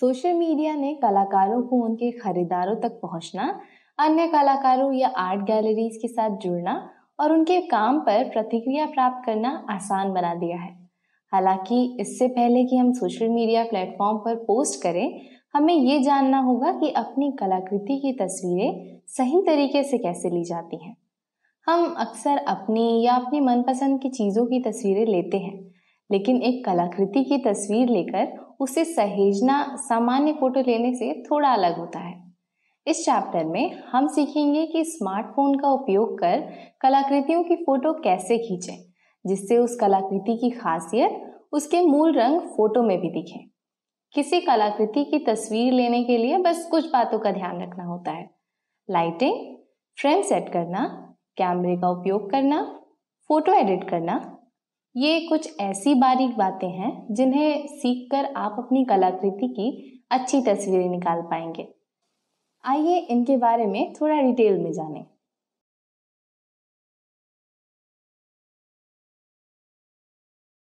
social media ने कलाकारों को उनके खरीदारों तक पहुंचना, अन्य कलाकारों या आर्ट गैलरीज के साथ जुड़ना और उनके काम पर प्रतिक्रिया प्राप्त करना आसान बना दिया है हालांकि इससे पहले कि हम सोशल मीडिया प्लेटफॉर्म पर पोस्ट करें हमें ये जानना होगा कि अपनी कलाकृति की तस्वीरें सही तरीके से कैसे ली जाती हैं हम अक्सर अपनी या अपनी मनपसंद की चीज़ों की तस्वीरें लेते हैं लेकिन एक कलाकृति की तस्वीर लेकर उसे सहेजना सामान्य फोटो लेने से थोड़ा अलग होता है इस चैप्टर में हम सीखेंगे कि स्मार्टफोन का उपयोग कर कलाकृतियों की फोटो कैसे खींचें जिससे उस कलाकृति की खासियत उसके मूल रंग फोटो में भी दिखे किसी कलाकृति की तस्वीर लेने के लिए बस कुछ बातों का ध्यान रखना होता है लाइटिंग फ्रेम सेट करना कैमरे का उपयोग करना फोटो एडिट करना ये कुछ ऐसी बारीक बातें हैं जिन्हें सीखकर आप अपनी कलाकृति की अच्छी तस्वीरें निकाल पाएंगे आइए इनके बारे में थोड़ा डिटेल में जानें